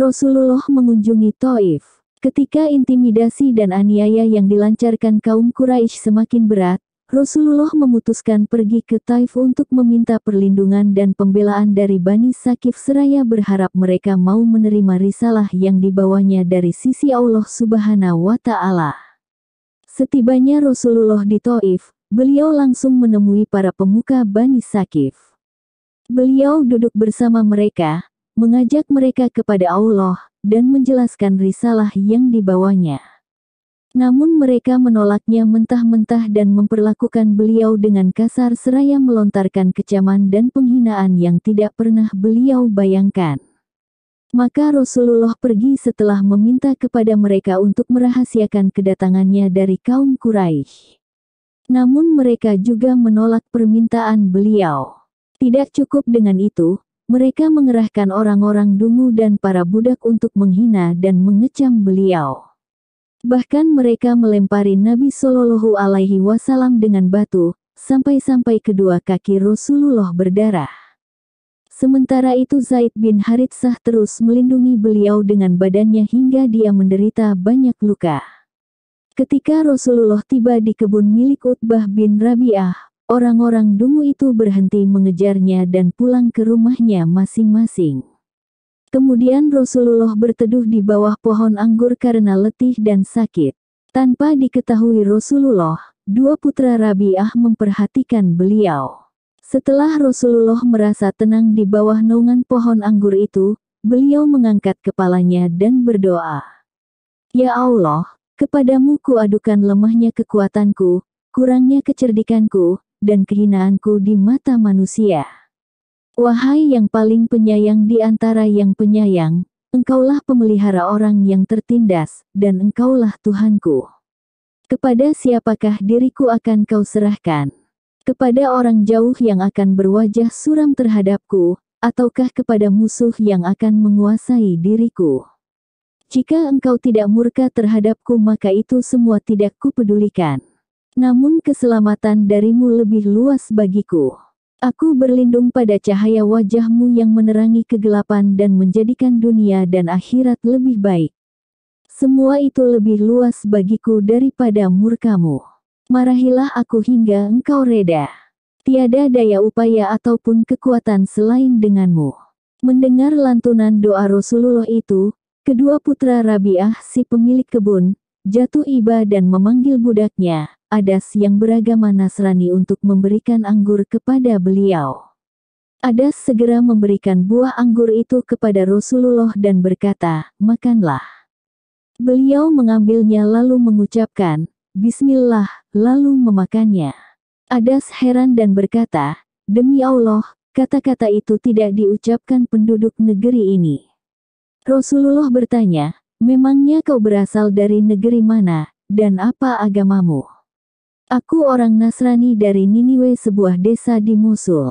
Rasulullah mengunjungi Taif. Ketika intimidasi dan aniaya yang dilancarkan kaum Quraisy semakin berat, Rasulullah memutuskan pergi ke Taif untuk meminta perlindungan dan pembelaan dari Bani Sakif seraya berharap mereka mau menerima risalah yang dibawanya dari sisi Allah Subhanahu wa taala. Setibanya Rasulullah di Taif, beliau langsung menemui para pemuka Bani Sakif. Beliau duduk bersama mereka, mengajak mereka kepada Allah, dan menjelaskan risalah yang dibawanya. Namun mereka menolaknya mentah-mentah dan memperlakukan beliau dengan kasar seraya melontarkan kecaman dan penghinaan yang tidak pernah beliau bayangkan. Maka Rasulullah pergi setelah meminta kepada mereka untuk merahasiakan kedatangannya dari kaum Quraisy. Namun mereka juga menolak permintaan beliau. Tidak cukup dengan itu, mereka mengerahkan orang-orang dungu dan para budak untuk menghina dan mengecam beliau. Bahkan mereka melempari Nabi Shallallahu Alaihi Wasallam dengan batu, sampai-sampai kedua kaki Rasulullah berdarah. Sementara itu Zaid bin Haritsah terus melindungi beliau dengan badannya hingga dia menderita banyak luka. Ketika Rasulullah tiba di kebun milik Utbah bin Rabi'ah, Orang-orang dungu itu berhenti mengejarnya dan pulang ke rumahnya masing-masing. Kemudian Rasulullah berteduh di bawah pohon anggur karena letih dan sakit. Tanpa diketahui Rasulullah, dua putra Rabi'ah memperhatikan beliau. Setelah Rasulullah merasa tenang di bawah naungan pohon anggur itu, beliau mengangkat kepalanya dan berdoa. Ya Allah, kepadamu kuadukan lemahnya kekuatanku, kurangnya kecerdikanku, dan kehinaanku di mata manusia. Wahai yang paling penyayang di antara yang penyayang, Engkaulah pemelihara orang yang tertindas, dan Engkaulah Tuhanku. Kepada siapakah diriku akan kau serahkan? Kepada orang jauh yang akan berwajah suram terhadapku, ataukah kepada musuh yang akan menguasai diriku? Jika engkau tidak murka terhadapku maka itu semua tidak kupedulikan. Namun keselamatan darimu lebih luas bagiku. Aku berlindung pada cahaya wajahmu yang menerangi kegelapan dan menjadikan dunia dan akhirat lebih baik. Semua itu lebih luas bagiku daripada murkamu. Marahilah aku hingga engkau reda. Tiada daya upaya ataupun kekuatan selain denganmu. Mendengar lantunan doa Rasulullah itu, kedua putra Rabi'ah si pemilik kebun, Jatuh iba dan memanggil budaknya, Adas yang beragama Nasrani untuk memberikan anggur kepada beliau. Adas segera memberikan buah anggur itu kepada Rasulullah dan berkata, makanlah. Beliau mengambilnya lalu mengucapkan, Bismillah, lalu memakannya. Adas heran dan berkata, demi Allah, kata-kata itu tidak diucapkan penduduk negeri ini. Rasulullah bertanya, Memangnya kau berasal dari negeri mana, dan apa agamamu? Aku orang Nasrani dari Niniwe sebuah desa di Mosul.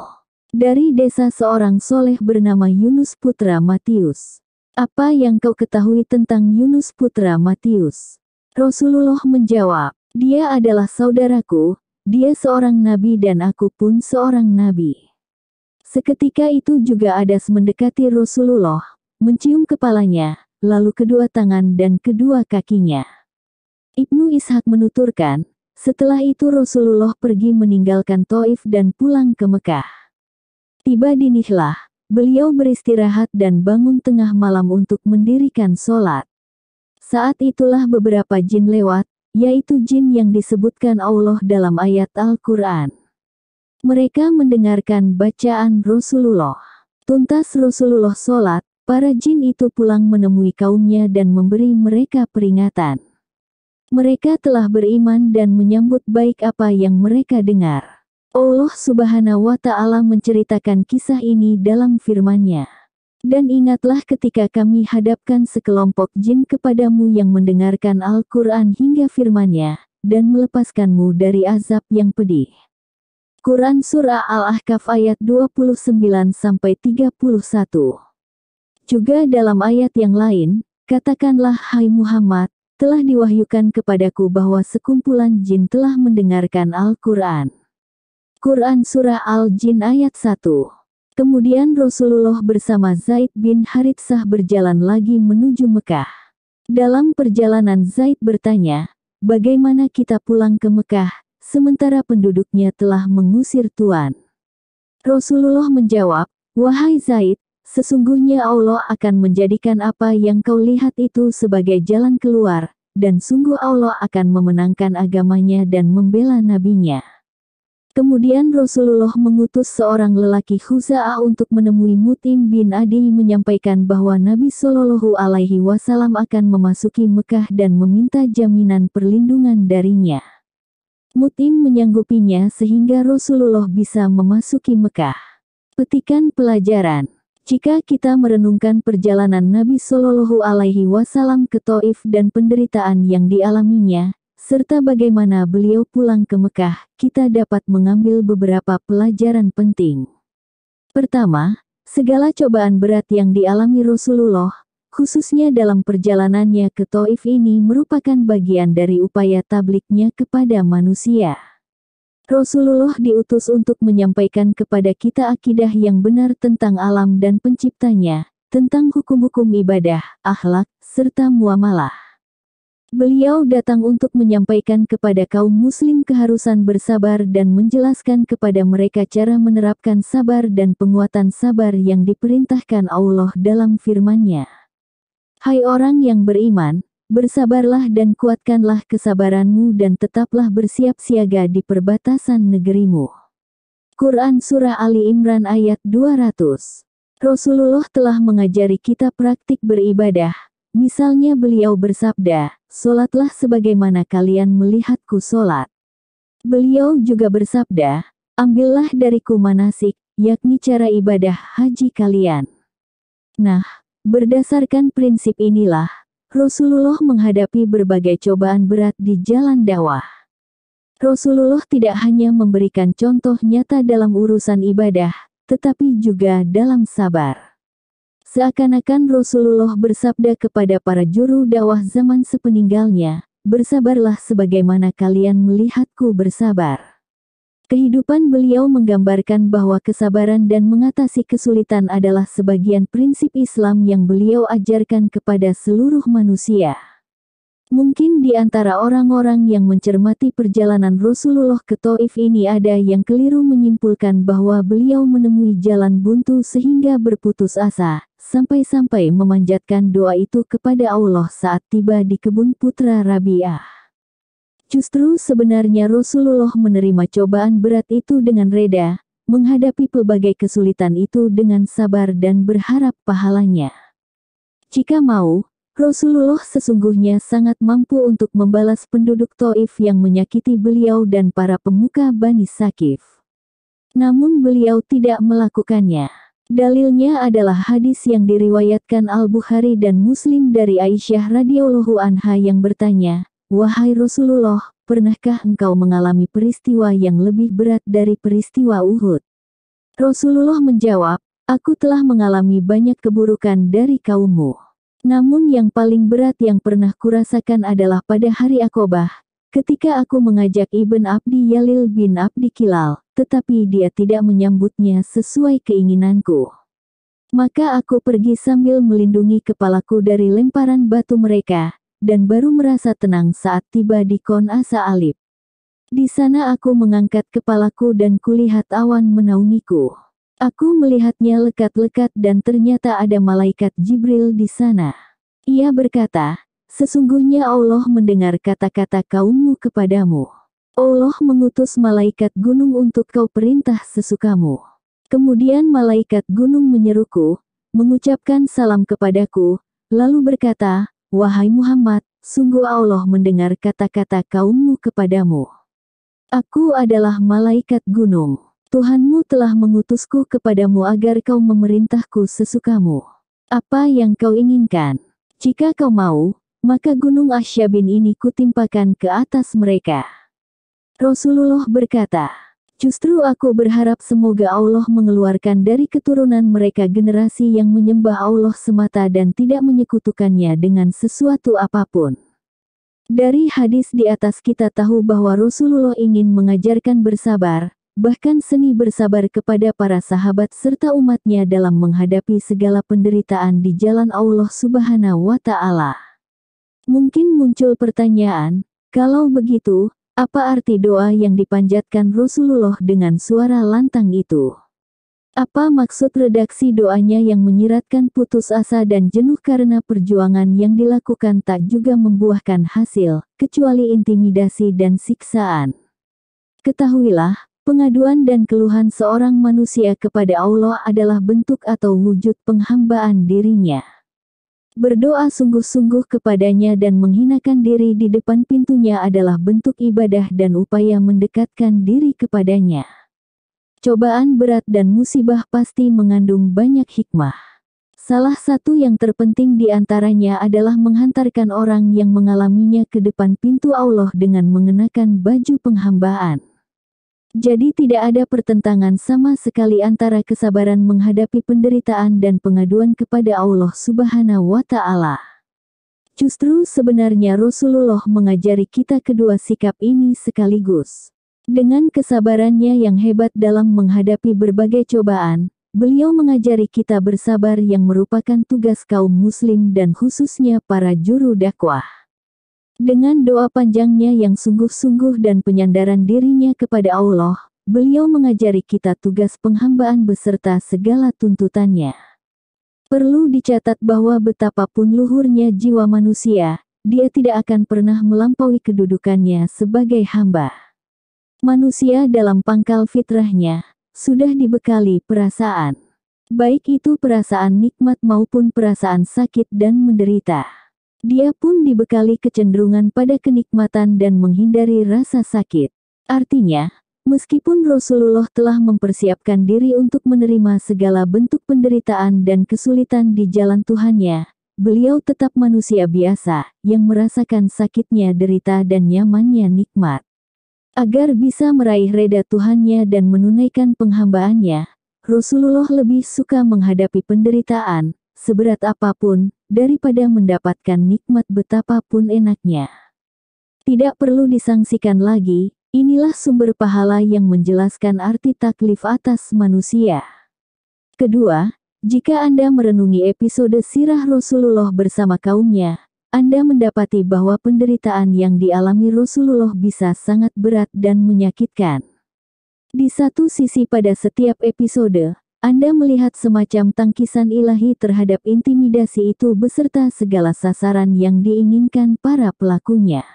Dari desa seorang soleh bernama Yunus Putra Matius. Apa yang kau ketahui tentang Yunus Putra Matius? Rasulullah menjawab, dia adalah saudaraku, dia seorang nabi dan aku pun seorang nabi. Seketika itu juga Adas mendekati Rasulullah, mencium kepalanya, lalu kedua tangan dan kedua kakinya. Ibnu Ishak menuturkan, setelah itu Rasulullah pergi meninggalkan Taif dan pulang ke Mekah. Tiba di Nihlah, beliau beristirahat dan bangun tengah malam untuk mendirikan sholat. Saat itulah beberapa jin lewat, yaitu jin yang disebutkan Allah dalam ayat Al-Quran. Mereka mendengarkan bacaan Rasulullah. Tuntas Rasulullah sholat, Para jin itu pulang menemui kaumnya dan memberi mereka peringatan. Mereka telah beriman dan menyambut baik apa yang mereka dengar. Allah subhanahu wa ta'ala menceritakan kisah ini dalam firman-Nya. Dan ingatlah ketika kami hadapkan sekelompok jin kepadamu yang mendengarkan Al-Quran hingga Firman-Nya dan melepaskanmu dari azab yang pedih. Quran Surah al ahqaf ayat 29-31 juga dalam ayat yang lain, katakanlah hai Muhammad, telah diwahyukan kepadaku bahwa sekumpulan jin telah mendengarkan Al-Quran. Quran Surah Al-Jin ayat 1 Kemudian Rasulullah bersama Zaid bin Haritsah berjalan lagi menuju Mekah. Dalam perjalanan Zaid bertanya, bagaimana kita pulang ke Mekah, sementara penduduknya telah mengusir Tuan. Rasulullah menjawab, Wahai Zaid, Sesungguhnya Allah akan menjadikan apa yang kau lihat itu sebagai jalan keluar, dan sungguh Allah akan memenangkan agamanya dan membela nabinya. Kemudian Rasulullah mengutus seorang lelaki Khuza'ah untuk menemui Mutim bin Adi menyampaikan bahwa Nabi Shallallahu alaihi wasallam akan memasuki Mekah dan meminta jaminan perlindungan darinya. Mutim menyanggupinya sehingga Rasulullah bisa memasuki Mekah. Petikan pelajaran jika kita merenungkan perjalanan Nabi Shallallahu Alaihi Wasallam ke Taif dan penderitaan yang dialaminya, serta bagaimana beliau pulang ke Mekah, kita dapat mengambil beberapa pelajaran penting. Pertama, segala cobaan berat yang dialami Rasulullah, khususnya dalam perjalanannya ke Taif ini merupakan bagian dari upaya tabliknya kepada manusia. Rasulullah diutus untuk menyampaikan kepada kita akidah yang benar tentang alam dan penciptanya, tentang hukum-hukum ibadah, akhlak, serta muamalah. Beliau datang untuk menyampaikan kepada kaum muslim keharusan bersabar dan menjelaskan kepada mereka cara menerapkan sabar dan penguatan sabar yang diperintahkan Allah dalam firman-Nya. Hai orang yang beriman, Bersabarlah dan kuatkanlah kesabaranmu dan tetaplah bersiap siaga di perbatasan negerimu. Quran Surah Ali Imran ayat 200 Rasulullah telah mengajari kita praktik beribadah, misalnya beliau bersabda, Solatlah sebagaimana kalian melihatku solat. Beliau juga bersabda, Ambillah dariku manasik, yakni cara ibadah haji kalian. Nah, berdasarkan prinsip inilah, Rasulullah menghadapi berbagai cobaan berat di jalan dakwah. Rasulullah tidak hanya memberikan contoh nyata dalam urusan ibadah, tetapi juga dalam sabar. Seakan-akan Rasulullah bersabda kepada para juru dakwah zaman sepeninggalnya, bersabarlah sebagaimana kalian melihatku bersabar. Kehidupan beliau menggambarkan bahwa kesabaran dan mengatasi kesulitan adalah sebagian prinsip Islam yang beliau ajarkan kepada seluruh manusia. Mungkin di antara orang-orang yang mencermati perjalanan Rasulullah ke Taif ini ada yang keliru menyimpulkan bahwa beliau menemui jalan buntu sehingga berputus asa, sampai-sampai memanjatkan doa itu kepada Allah saat tiba di kebun putra Rabi'ah. Justru sebenarnya Rasulullah menerima cobaan berat itu dengan reda, menghadapi pelbagai kesulitan itu dengan sabar dan berharap pahalanya. Jika mau, Rasulullah sesungguhnya sangat mampu untuk membalas penduduk Taif yang menyakiti beliau dan para pemuka Bani Sakif. Namun beliau tidak melakukannya. Dalilnya adalah hadis yang diriwayatkan Al-Bukhari dan Muslim dari Aisyah radhiyallahu anha yang bertanya, Wahai Rasulullah, pernahkah engkau mengalami peristiwa yang lebih berat dari peristiwa Uhud? Rasulullah menjawab, aku telah mengalami banyak keburukan dari kaummu. Namun yang paling berat yang pernah kurasakan adalah pada hari Akobah, ketika aku mengajak Ibn Abdi Yalil bin Abdi Kilal, tetapi dia tidak menyambutnya sesuai keinginanku. Maka aku pergi sambil melindungi kepalaku dari lemparan batu mereka, dan baru merasa tenang saat tiba di Kon Asa Alip. Di sana aku mengangkat kepalaku dan kulihat awan menaungiku. Aku melihatnya lekat-lekat dan ternyata ada malaikat Jibril di sana. Ia berkata, sesungguhnya Allah mendengar kata-kata kaummu kepadamu. Allah mengutus malaikat gunung untuk kau perintah sesukamu. Kemudian malaikat gunung menyeruku, mengucapkan salam kepadaku, lalu berkata, Wahai Muhammad, sungguh Allah mendengar kata-kata kaummu kepadamu. Aku adalah malaikat gunung. Tuhanmu telah mengutusku kepadamu agar kau memerintahku sesukamu. Apa yang kau inginkan? Jika kau mau, maka gunung Asyabin ini kutimpakan ke atas mereka. Rasulullah berkata, Justru aku berharap semoga Allah mengeluarkan dari keturunan mereka generasi yang menyembah Allah semata dan tidak menyekutukannya dengan sesuatu apapun. Dari hadis di atas kita tahu bahwa Rasulullah ingin mengajarkan bersabar, bahkan seni bersabar kepada para sahabat serta umatnya dalam menghadapi segala penderitaan di jalan Allah Subhanahu wa Ta'ala. Mungkin muncul pertanyaan, kalau begitu, apa arti doa yang dipanjatkan Rasulullah dengan suara lantang itu? Apa maksud redaksi doanya yang menyiratkan putus asa dan jenuh karena perjuangan yang dilakukan tak juga membuahkan hasil, kecuali intimidasi dan siksaan? Ketahuilah, pengaduan dan keluhan seorang manusia kepada Allah adalah bentuk atau wujud penghambaan dirinya. Berdoa sungguh-sungguh kepadanya dan menghinakan diri di depan pintunya adalah bentuk ibadah dan upaya mendekatkan diri kepadanya. Cobaan berat dan musibah pasti mengandung banyak hikmah. Salah satu yang terpenting di antaranya adalah menghantarkan orang yang mengalaminya ke depan pintu Allah dengan mengenakan baju penghambaan. Jadi tidak ada pertentangan sama sekali antara kesabaran menghadapi penderitaan dan pengaduan kepada Allah Subhanahu wa taala. Justru sebenarnya Rasulullah mengajari kita kedua sikap ini sekaligus. Dengan kesabarannya yang hebat dalam menghadapi berbagai cobaan, beliau mengajari kita bersabar yang merupakan tugas kaum muslim dan khususnya para juru dakwah. Dengan doa panjangnya yang sungguh-sungguh dan penyandaran dirinya kepada Allah, beliau mengajari kita tugas penghambaan beserta segala tuntutannya. Perlu dicatat bahwa betapapun luhurnya jiwa manusia, dia tidak akan pernah melampaui kedudukannya sebagai hamba. Manusia dalam pangkal fitrahnya, sudah dibekali perasaan. Baik itu perasaan nikmat maupun perasaan sakit dan menderita. Dia pun dibekali kecenderungan pada kenikmatan dan menghindari rasa sakit. Artinya, meskipun Rasulullah telah mempersiapkan diri untuk menerima segala bentuk penderitaan dan kesulitan di jalan Tuhannya, beliau tetap manusia biasa yang merasakan sakitnya derita dan nyamannya nikmat. Agar bisa meraih reda Tuhannya dan menunaikan penghambaannya, Rasulullah lebih suka menghadapi penderitaan, seberat apapun, daripada mendapatkan nikmat betapapun enaknya. Tidak perlu disangsikan lagi, inilah sumber pahala yang menjelaskan arti taklif atas manusia. Kedua, jika Anda merenungi episode sirah Rasulullah bersama kaumnya, Anda mendapati bahwa penderitaan yang dialami Rasulullah bisa sangat berat dan menyakitkan. Di satu sisi pada setiap episode, anda melihat semacam tangkisan ilahi terhadap intimidasi itu beserta segala sasaran yang diinginkan para pelakunya.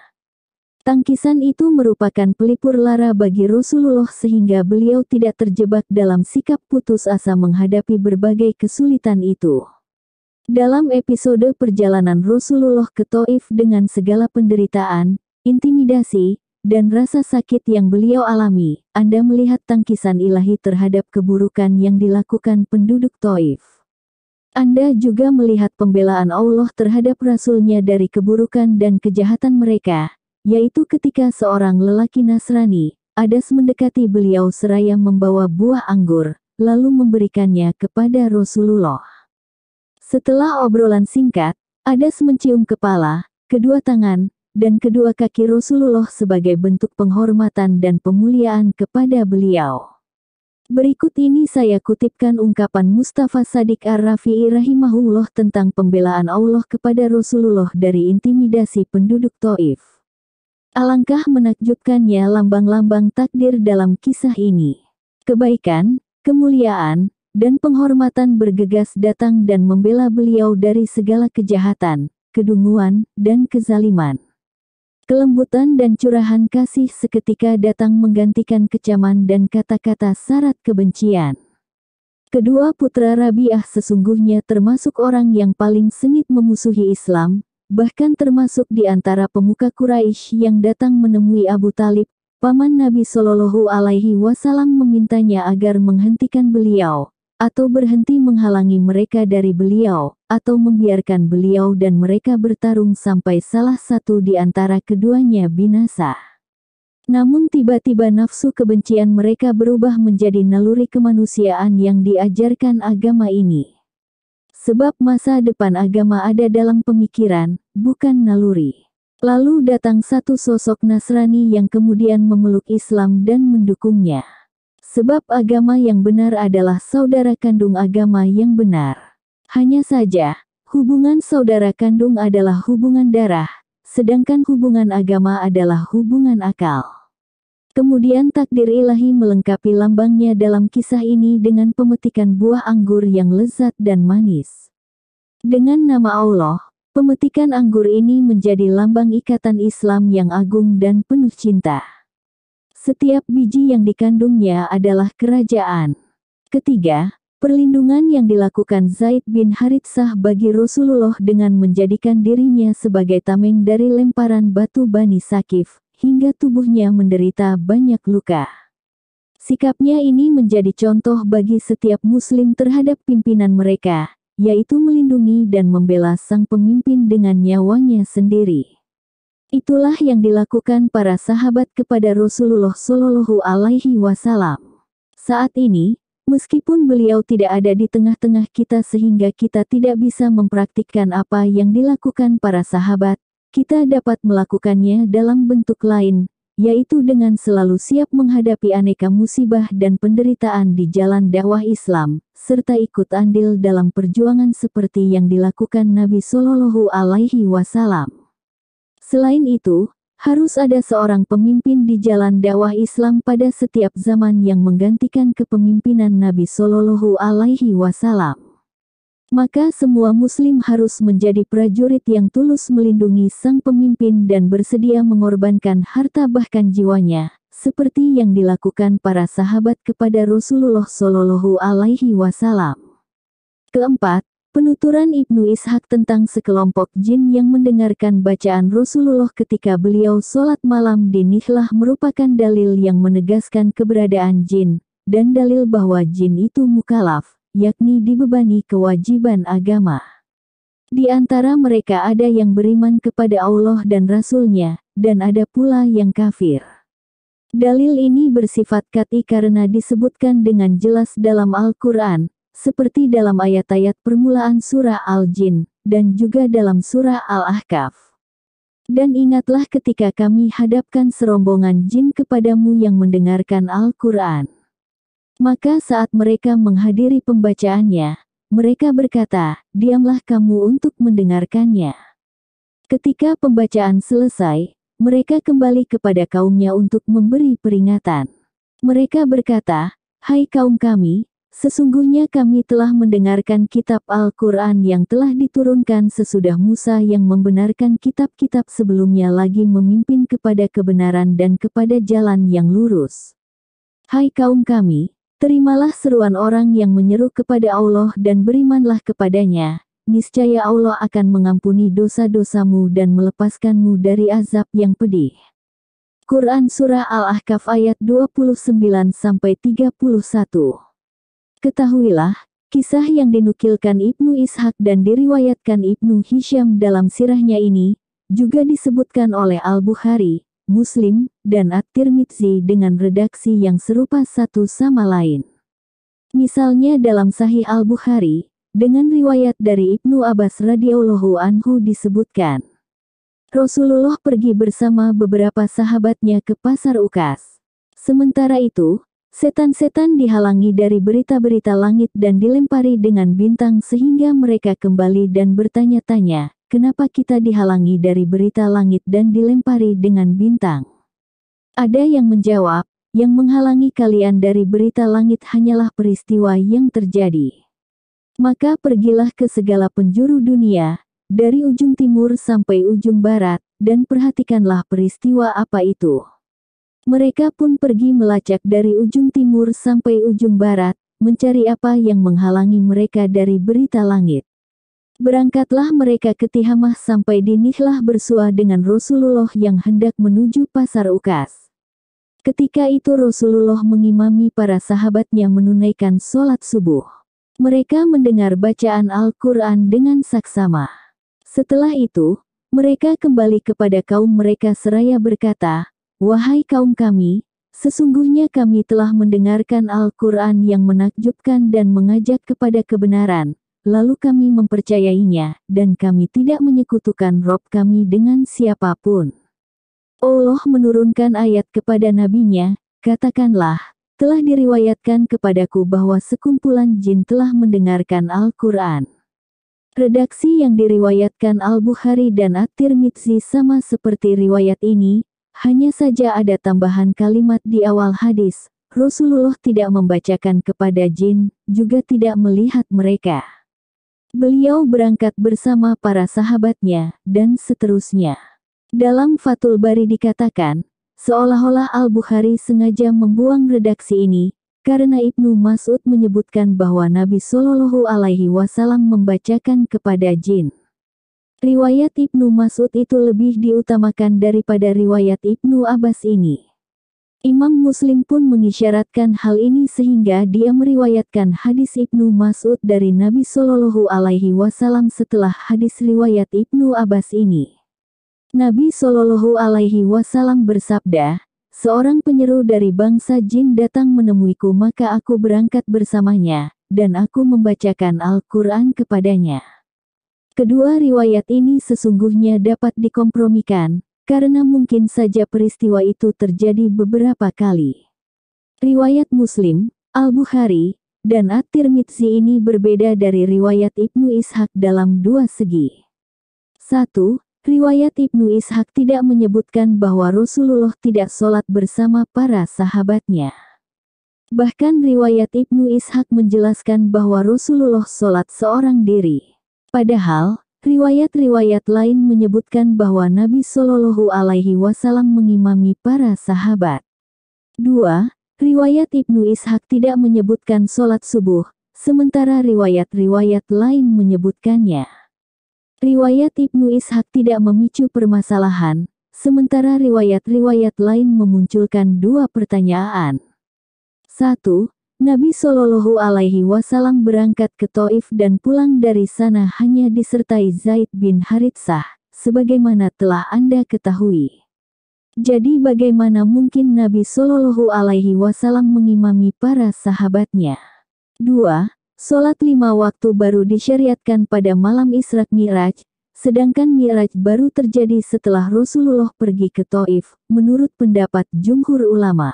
Tangkisan itu merupakan pelipur lara bagi Rasulullah sehingga beliau tidak terjebak dalam sikap putus asa menghadapi berbagai kesulitan itu. Dalam episode perjalanan Rasulullah ke Taif dengan segala penderitaan, intimidasi, dan rasa sakit yang beliau alami, Anda melihat tangkisan ilahi terhadap keburukan yang dilakukan penduduk Taif. Anda juga melihat pembelaan Allah terhadap Rasulnya dari keburukan dan kejahatan mereka, yaitu ketika seorang lelaki Nasrani, Adas mendekati beliau seraya membawa buah anggur, lalu memberikannya kepada Rasulullah. Setelah obrolan singkat, Adas mencium kepala, kedua tangan, dan kedua kaki Rasulullah sebagai bentuk penghormatan dan pemuliaan kepada beliau. Berikut ini saya kutipkan ungkapan Mustafa Sadik Ar-Rafi'i rahimahullah tentang pembelaan Allah kepada Rasulullah dari intimidasi penduduk Taif. Alangkah menakjubkannya lambang-lambang takdir dalam kisah ini. Kebaikan, kemuliaan, dan penghormatan bergegas datang dan membela beliau dari segala kejahatan, kedunguan, dan kezaliman. Kelembutan dan curahan kasih seketika datang menggantikan kecaman dan kata-kata syarat kebencian. Kedua putra Rabi'ah sesungguhnya termasuk orang yang paling sengit memusuhi Islam, bahkan termasuk di antara pemuka Quraisy yang datang menemui Abu Talib, paman Nabi Shallallahu Alaihi Wasallam memintanya agar menghentikan beliau atau berhenti menghalangi mereka dari beliau, atau membiarkan beliau dan mereka bertarung sampai salah satu di antara keduanya binasa. Namun tiba-tiba nafsu kebencian mereka berubah menjadi naluri kemanusiaan yang diajarkan agama ini. Sebab masa depan agama ada dalam pemikiran, bukan naluri. Lalu datang satu sosok Nasrani yang kemudian memeluk Islam dan mendukungnya. Sebab agama yang benar adalah saudara kandung agama yang benar. Hanya saja, hubungan saudara kandung adalah hubungan darah, sedangkan hubungan agama adalah hubungan akal. Kemudian takdir ilahi melengkapi lambangnya dalam kisah ini dengan pemetikan buah anggur yang lezat dan manis. Dengan nama Allah, pemetikan anggur ini menjadi lambang ikatan Islam yang agung dan penuh cinta. Setiap biji yang dikandungnya adalah kerajaan. Ketiga, perlindungan yang dilakukan Zaid bin Haritsah bagi Rasulullah dengan menjadikan dirinya sebagai tameng dari lemparan batu Bani Sakif, hingga tubuhnya menderita banyak luka. Sikapnya ini menjadi contoh bagi setiap muslim terhadap pimpinan mereka, yaitu melindungi dan membela sang pemimpin dengan nyawanya sendiri. Itulah yang dilakukan para sahabat kepada Rasulullah Shallallahu Alaihi Wasallam. Saat ini, meskipun beliau tidak ada di tengah-tengah kita sehingga kita tidak bisa mempraktikkan apa yang dilakukan para sahabat, kita dapat melakukannya dalam bentuk lain, yaitu dengan selalu siap menghadapi aneka musibah dan penderitaan di jalan dakwah Islam, serta ikut andil dalam perjuangan seperti yang dilakukan Nabi Shallallahu Alaihi Wasallam. Selain itu, harus ada seorang pemimpin di jalan dakwah Islam pada setiap zaman yang menggantikan kepemimpinan Nabi Shallallahu Alaihi Wasallam. Maka semua muslim harus menjadi prajurit yang tulus melindungi sang pemimpin dan bersedia mengorbankan harta bahkan jiwanya, seperti yang dilakukan para sahabat kepada Rasulullah Shallallahu Alaihi Wasallam. Keempat, Penuturan Ibnu Ishaq tentang sekelompok jin yang mendengarkan bacaan Rasulullah ketika beliau sholat malam di Nihlah merupakan dalil yang menegaskan keberadaan jin, dan dalil bahwa jin itu mukalaf, yakni dibebani kewajiban agama. Di antara mereka ada yang beriman kepada Allah dan Rasulnya, dan ada pula yang kafir. Dalil ini bersifat kati karena disebutkan dengan jelas dalam Al-Quran, seperti dalam ayat-ayat permulaan surah Al-Jin, dan juga dalam surah Al-Ahqaf. Dan ingatlah ketika kami hadapkan serombongan jin kepadamu yang mendengarkan Al-Quran. Maka saat mereka menghadiri pembacaannya, mereka berkata, diamlah kamu untuk mendengarkannya. Ketika pembacaan selesai, mereka kembali kepada kaumnya untuk memberi peringatan. Mereka berkata, Hai kaum kami, Sesungguhnya kami telah mendengarkan kitab Al-Quran yang telah diturunkan sesudah Musa yang membenarkan kitab-kitab sebelumnya lagi memimpin kepada kebenaran dan kepada jalan yang lurus. Hai kaum kami, terimalah seruan orang yang menyeru kepada Allah dan berimanlah kepadanya. Niscaya Allah akan mengampuni dosa-dosamu dan melepaskanmu dari azab yang pedih. Quran Surah al ahqaf ayat 29-31 Ketahuilah, kisah yang dinukilkan Ibnu Ishaq dan diriwayatkan Ibnu Hisham dalam sirahnya ini, juga disebutkan oleh Al-Bukhari, Muslim, dan At-Tirmidzi dengan redaksi yang serupa satu sama lain. Misalnya dalam Sahih Al-Bukhari, dengan riwayat dari Ibnu Abbas radhiyallahu anhu disebutkan, Rasulullah pergi bersama beberapa sahabatnya ke pasar Ukas. Sementara itu, Setan-setan dihalangi dari berita-berita langit dan dilempari dengan bintang sehingga mereka kembali dan bertanya-tanya, kenapa kita dihalangi dari berita langit dan dilempari dengan bintang? Ada yang menjawab, yang menghalangi kalian dari berita langit hanyalah peristiwa yang terjadi. Maka pergilah ke segala penjuru dunia, dari ujung timur sampai ujung barat, dan perhatikanlah peristiwa apa itu. Mereka pun pergi melacak dari ujung timur sampai ujung barat, mencari apa yang menghalangi mereka dari berita langit. Berangkatlah mereka ke Tihamah sampai di Nihlah bersua dengan Rasulullah yang hendak menuju pasar Ukas. Ketika itu Rasulullah mengimami para sahabatnya menunaikan sholat subuh. Mereka mendengar bacaan Al-Quran dengan saksama. Setelah itu, mereka kembali kepada kaum mereka seraya berkata, Wahai kaum kami, sesungguhnya kami telah mendengarkan Al-Quran yang menakjubkan dan mengajak kepada kebenaran, lalu kami mempercayainya, dan kami tidak menyekutukan Rob kami dengan siapapun. Allah menurunkan ayat kepada nabinya, katakanlah, telah diriwayatkan kepadaku bahwa sekumpulan jin telah mendengarkan Al-Quran. Redaksi yang diriwayatkan Al-Bukhari dan At-Tirmidzi sama seperti riwayat ini, hanya saja ada tambahan kalimat di awal hadis, Rasulullah tidak membacakan kepada jin, juga tidak melihat mereka. Beliau berangkat bersama para sahabatnya, dan seterusnya. Dalam Fatul Bari dikatakan, seolah-olah Al-Bukhari sengaja membuang redaksi ini, karena Ibnu Mas'ud menyebutkan bahwa Nabi Shallallahu Alaihi Wasallam membacakan kepada jin. Riwayat Ibnu Mas'ud itu lebih diutamakan daripada riwayat Ibnu Abbas ini. Imam Muslim pun mengisyaratkan hal ini sehingga dia meriwayatkan hadis Ibnu Mas'ud dari Nabi Shallallahu alaihi wasallam setelah hadis riwayat Ibnu Abbas ini. Nabi Shallallahu alaihi wasallam bersabda, "Seorang penyeru dari bangsa jin datang menemuiku maka aku berangkat bersamanya dan aku membacakan Al-Qur'an kepadanya." Kedua riwayat ini sesungguhnya dapat dikompromikan, karena mungkin saja peristiwa itu terjadi beberapa kali. Riwayat Muslim, Al-Bukhari, dan At-Tirmidzi ini berbeda dari riwayat Ibnu Ishaq dalam dua segi. Satu, Riwayat Ibnu Ishaq tidak menyebutkan bahwa Rasulullah tidak sholat bersama para sahabatnya. Bahkan riwayat Ibnu Ishaq menjelaskan bahwa Rasulullah sholat seorang diri. Padahal, riwayat-riwayat lain menyebutkan bahwa Nabi Shallallahu Alaihi Wasallam mengimami para sahabat. 2. Riwayat Ibnu Ishaq tidak menyebutkan sholat subuh, sementara riwayat-riwayat lain menyebutkannya. Riwayat Ibnu Ishaq tidak memicu permasalahan, sementara riwayat-riwayat lain memunculkan dua pertanyaan. 1. Nabi Shallallahu Alaihi Wasallam berangkat ke Taif dan pulang dari sana hanya disertai Zaid bin Haritsah, sebagaimana telah Anda ketahui. Jadi bagaimana mungkin Nabi Shallallahu Alaihi Wasallam mengimami para sahabatnya? 2. solat lima waktu baru disyariatkan pada malam Isra Miraj, sedangkan Miraj baru terjadi setelah Rasulullah pergi ke Taif, menurut pendapat jumhur ulama.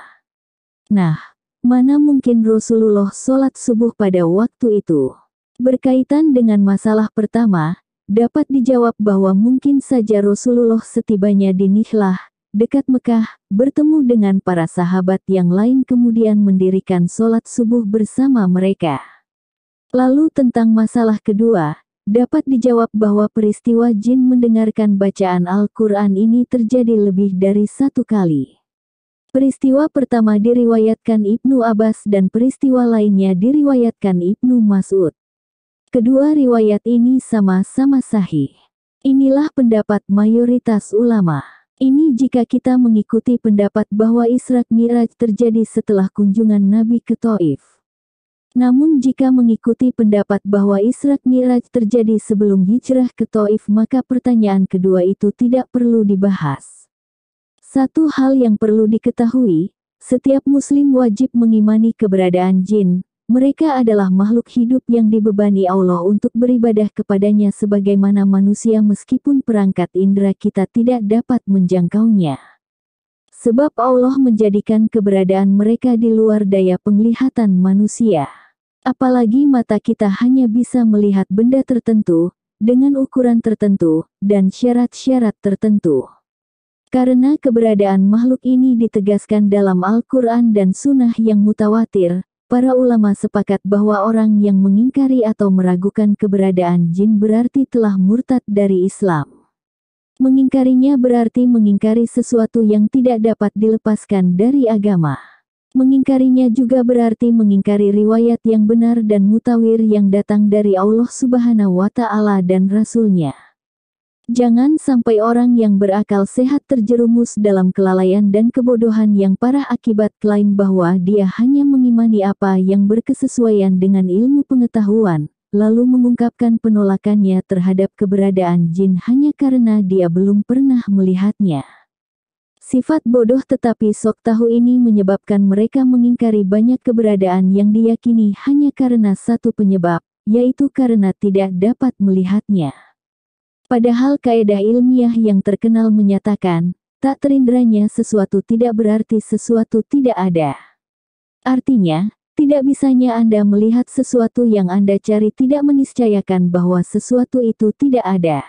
Nah, Mana mungkin Rasulullah sholat subuh pada waktu itu. Berkaitan dengan masalah pertama, dapat dijawab bahwa mungkin saja Rasulullah setibanya di Nihlah, dekat Mekah, bertemu dengan para sahabat yang lain kemudian mendirikan sholat subuh bersama mereka. Lalu tentang masalah kedua, dapat dijawab bahwa peristiwa jin mendengarkan bacaan Al-Quran ini terjadi lebih dari satu kali. Peristiwa pertama diriwayatkan Ibnu Abbas dan peristiwa lainnya diriwayatkan Ibnu Mas'ud. Kedua riwayat ini sama-sama sahih. Inilah pendapat mayoritas ulama. Ini jika kita mengikuti pendapat bahwa Isra Miraj terjadi setelah kunjungan Nabi ke Taif. Namun jika mengikuti pendapat bahwa Isra Miraj terjadi sebelum hijrah ke Taif maka pertanyaan kedua itu tidak perlu dibahas. Satu hal yang perlu diketahui, setiap muslim wajib mengimani keberadaan jin. Mereka adalah makhluk hidup yang dibebani Allah untuk beribadah kepadanya sebagaimana manusia meskipun perangkat indera kita tidak dapat menjangkaunya. Sebab Allah menjadikan keberadaan mereka di luar daya penglihatan manusia. Apalagi mata kita hanya bisa melihat benda tertentu, dengan ukuran tertentu, dan syarat-syarat tertentu. Karena keberadaan makhluk ini ditegaskan dalam Al-Quran dan Sunnah yang mutawatir, para ulama sepakat bahwa orang yang mengingkari atau meragukan keberadaan jin berarti telah murtad dari Islam. Mengingkarinya berarti mengingkari sesuatu yang tidak dapat dilepaskan dari agama. Mengingkarinya juga berarti mengingkari riwayat yang benar dan mutawir yang datang dari Allah Subhanahu wa Ta'ala dan Rasul-Nya. Jangan sampai orang yang berakal sehat terjerumus dalam kelalaian dan kebodohan yang parah akibat klaim bahwa dia hanya mengimani apa yang berkesesuaian dengan ilmu pengetahuan, lalu mengungkapkan penolakannya terhadap keberadaan jin hanya karena dia belum pernah melihatnya. Sifat bodoh tetapi sok tahu ini menyebabkan mereka mengingkari banyak keberadaan yang diyakini hanya karena satu penyebab, yaitu karena tidak dapat melihatnya. Padahal kaedah ilmiah yang terkenal menyatakan, tak terindranya sesuatu tidak berarti sesuatu tidak ada. Artinya, tidak bisanya Anda melihat sesuatu yang Anda cari tidak meniscayakan bahwa sesuatu itu tidak ada.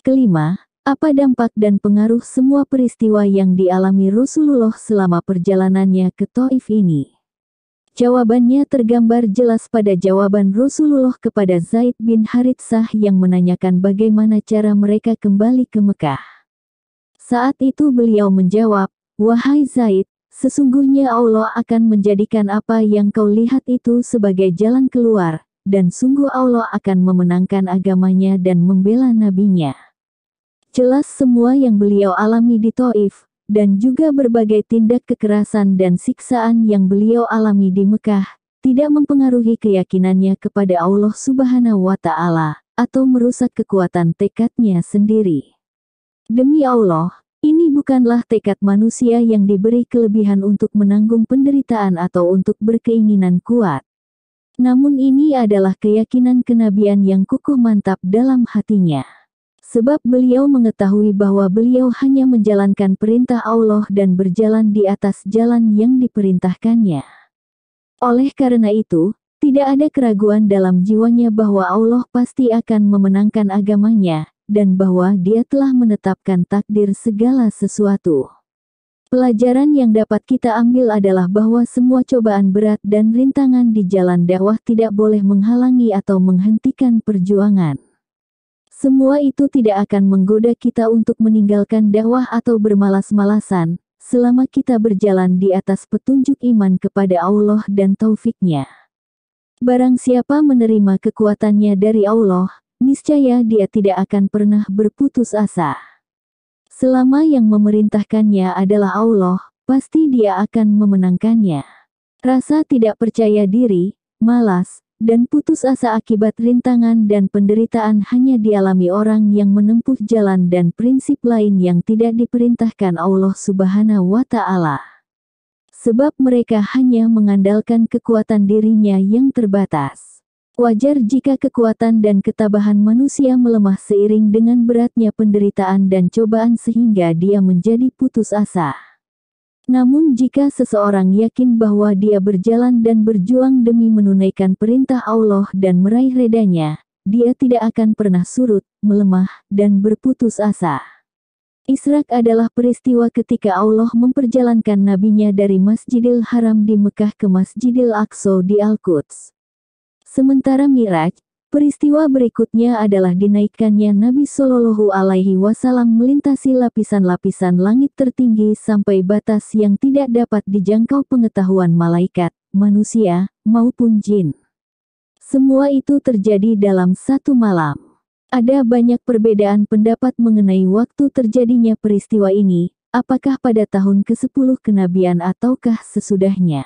Kelima, apa dampak dan pengaruh semua peristiwa yang dialami Rasulullah selama perjalanannya ke Taif ini? Jawabannya tergambar jelas pada jawaban Rasulullah kepada Zaid bin Haritsah yang menanyakan bagaimana cara mereka kembali ke Mekah. Saat itu beliau menjawab, Wahai Zaid, sesungguhnya Allah akan menjadikan apa yang kau lihat itu sebagai jalan keluar, dan sungguh Allah akan memenangkan agamanya dan membela nabinya. Jelas semua yang beliau alami di Taif, dan juga berbagai tindak kekerasan dan siksaan yang beliau alami di Mekah, tidak mempengaruhi keyakinannya kepada Allah Subhanahu wa Ta'ala atau merusak kekuatan tekadnya sendiri. Demi Allah, ini bukanlah tekad manusia yang diberi kelebihan untuk menanggung penderitaan atau untuk berkeinginan kuat. Namun ini adalah keyakinan kenabian yang kukuh mantap dalam hatinya. Sebab beliau mengetahui bahwa beliau hanya menjalankan perintah Allah dan berjalan di atas jalan yang diperintahkannya. Oleh karena itu, tidak ada keraguan dalam jiwanya bahwa Allah pasti akan memenangkan agamanya, dan bahwa dia telah menetapkan takdir segala sesuatu. Pelajaran yang dapat kita ambil adalah bahwa semua cobaan berat dan rintangan di jalan dakwah tidak boleh menghalangi atau menghentikan perjuangan. Semua itu tidak akan menggoda kita untuk meninggalkan dakwah atau bermalas-malasan, selama kita berjalan di atas petunjuk iman kepada Allah dan taufiknya. Barang siapa menerima kekuatannya dari Allah, niscaya dia tidak akan pernah berputus asa. Selama yang memerintahkannya adalah Allah, pasti dia akan memenangkannya. Rasa tidak percaya diri, malas, dan putus asa akibat rintangan dan penderitaan hanya dialami orang yang menempuh jalan dan prinsip lain yang tidak diperintahkan Allah Subhanahu wa Ta'ala. Sebab mereka hanya mengandalkan kekuatan dirinya yang terbatas. Wajar jika kekuatan dan ketabahan manusia melemah seiring dengan beratnya penderitaan dan cobaan, sehingga dia menjadi putus asa. Namun jika seseorang yakin bahwa dia berjalan dan berjuang demi menunaikan perintah Allah dan meraih redanya, dia tidak akan pernah surut, melemah, dan berputus asa. Israq adalah peristiwa ketika Allah memperjalankan nabinya dari Masjidil Haram di Mekah ke Masjidil Aqsa di Al-Quds. Sementara Miraj Peristiwa berikutnya adalah dinaikkannya Nabi Shallallahu Alaihi Wasallam melintasi lapisan-lapisan langit tertinggi sampai batas yang tidak dapat dijangkau pengetahuan malaikat, manusia, maupun jin. Semua itu terjadi dalam satu malam. Ada banyak perbedaan pendapat mengenai waktu terjadinya peristiwa ini, apakah pada tahun ke-10 kenabian ataukah sesudahnya.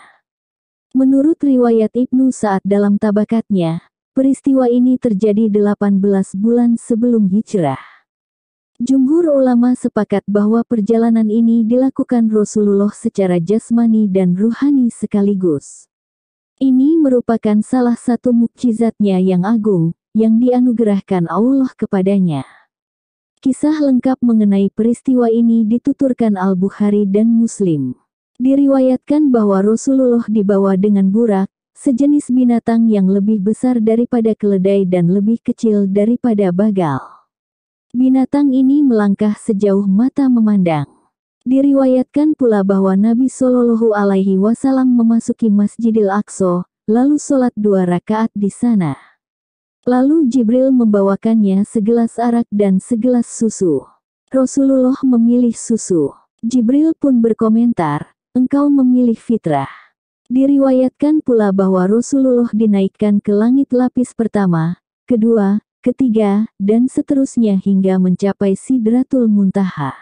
Menurut riwayat Ibnu Saat dalam tabakatnya, Peristiwa ini terjadi 18 bulan sebelum hijrah. Jumhur ulama sepakat bahwa perjalanan ini dilakukan Rasulullah secara jasmani dan ruhani sekaligus. Ini merupakan salah satu mukjizatnya yang agung, yang dianugerahkan Allah kepadanya. Kisah lengkap mengenai peristiwa ini dituturkan Al-Bukhari dan Muslim. Diriwayatkan bahwa Rasulullah dibawa dengan burak, sejenis binatang yang lebih besar daripada keledai dan lebih kecil daripada bagal. Binatang ini melangkah sejauh mata memandang. Diriwayatkan pula bahwa Nabi Shallallahu Alaihi Wasallam memasuki Masjidil Aqsa, lalu sholat dua rakaat di sana. Lalu Jibril membawakannya segelas arak dan segelas susu. Rasulullah memilih susu. Jibril pun berkomentar, engkau memilih fitrah. Diriwayatkan pula bahwa Rasulullah dinaikkan ke langit lapis pertama, kedua, ketiga, dan seterusnya hingga mencapai Sidratul Muntaha.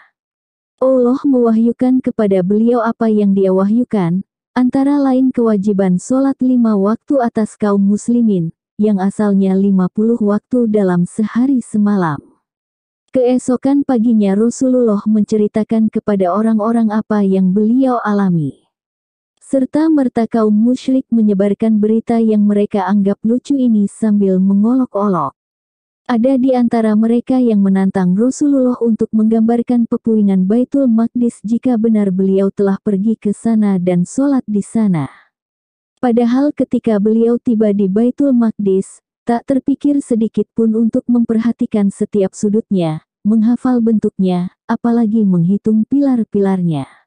Allah mewahyukan kepada beliau apa yang dia wahyukan, antara lain kewajiban sholat lima waktu atas kaum muslimin, yang asalnya lima puluh waktu dalam sehari semalam. Keesokan paginya Rasulullah menceritakan kepada orang-orang apa yang beliau alami serta merta kaum musyrik menyebarkan berita yang mereka anggap lucu ini sambil mengolok-olok. Ada di antara mereka yang menantang Rasulullah untuk menggambarkan pepuingan Baitul Maqdis jika benar beliau telah pergi ke sana dan sholat di sana. Padahal ketika beliau tiba di Baitul Maqdis, tak terpikir sedikit pun untuk memperhatikan setiap sudutnya, menghafal bentuknya, apalagi menghitung pilar-pilarnya.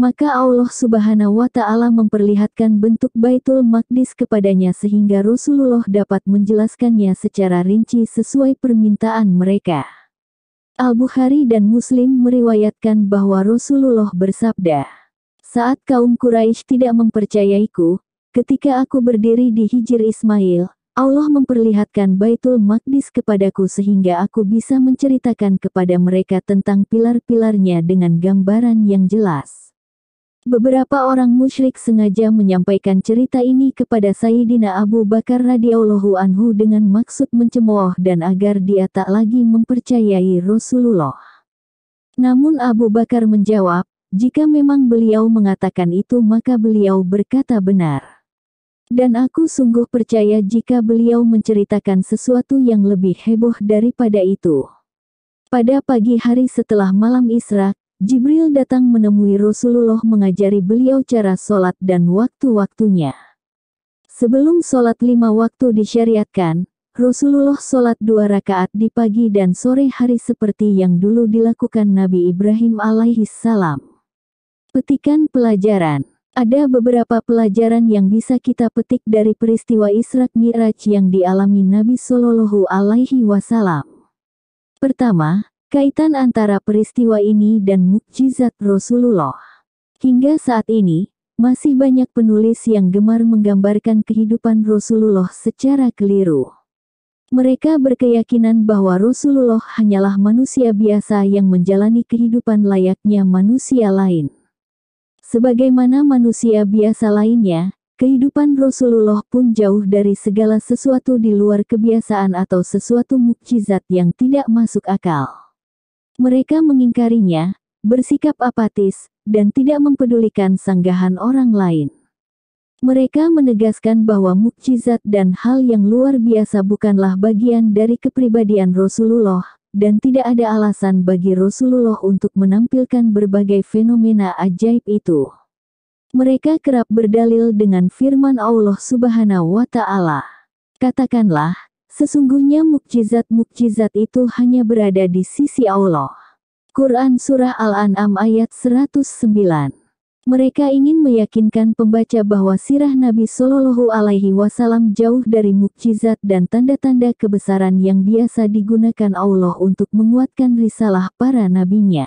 Maka Allah subhanahu wa ta'ala memperlihatkan bentuk Baitul Maqdis kepadanya sehingga Rasulullah dapat menjelaskannya secara rinci sesuai permintaan mereka. Al-Bukhari dan Muslim meriwayatkan bahwa Rasulullah bersabda, Saat kaum Quraisy tidak mempercayaiku, ketika aku berdiri di Hijir Ismail, Allah memperlihatkan Baitul Maqdis kepadaku sehingga aku bisa menceritakan kepada mereka tentang pilar-pilarnya dengan gambaran yang jelas. Beberapa orang musyrik sengaja menyampaikan cerita ini kepada Sayyidina Abu Bakar radhiyallahu anhu dengan maksud mencemooh dan agar dia tak lagi mempercayai Rasulullah. Namun Abu Bakar menjawab, jika memang beliau mengatakan itu maka beliau berkata benar. Dan aku sungguh percaya jika beliau menceritakan sesuatu yang lebih heboh daripada itu. Pada pagi hari setelah malam Isra, Jibril datang menemui Rasulullah mengajari beliau cara sholat dan waktu-waktunya. Sebelum sholat lima waktu disyariatkan, Rasulullah sholat dua rakaat di pagi dan sore hari seperti yang dulu dilakukan Nabi Ibrahim alaihi salam. Petikan pelajaran Ada beberapa pelajaran yang bisa kita petik dari peristiwa Israq Miraj yang dialami Nabi Sallallahu alaihi wasallam. Pertama, Kaitan antara peristiwa ini dan mukjizat Rasulullah. Hingga saat ini, masih banyak penulis yang gemar menggambarkan kehidupan Rasulullah secara keliru. Mereka berkeyakinan bahwa Rasulullah hanyalah manusia biasa yang menjalani kehidupan layaknya manusia lain. Sebagaimana manusia biasa lainnya, kehidupan Rasulullah pun jauh dari segala sesuatu di luar kebiasaan atau sesuatu mukjizat yang tidak masuk akal. Mereka mengingkarinya, bersikap apatis, dan tidak mempedulikan sanggahan orang lain. Mereka menegaskan bahwa mukjizat dan hal yang luar biasa bukanlah bagian dari kepribadian Rasulullah, dan tidak ada alasan bagi Rasulullah untuk menampilkan berbagai fenomena ajaib itu. Mereka kerap berdalil dengan firman Allah Subhanahu wa Ta'ala. Katakanlah, Sesungguhnya mukjizat-mukjizat itu hanya berada di sisi Allah. Quran Surah Al-An'am ayat 109 mereka ingin meyakinkan pembaca bahwa sirah Nabi Shallallahu Alaihi Wasallam jauh dari mukjizat dan tanda-tanda kebesaran yang biasa digunakan Allah untuk menguatkan risalah para nabinya.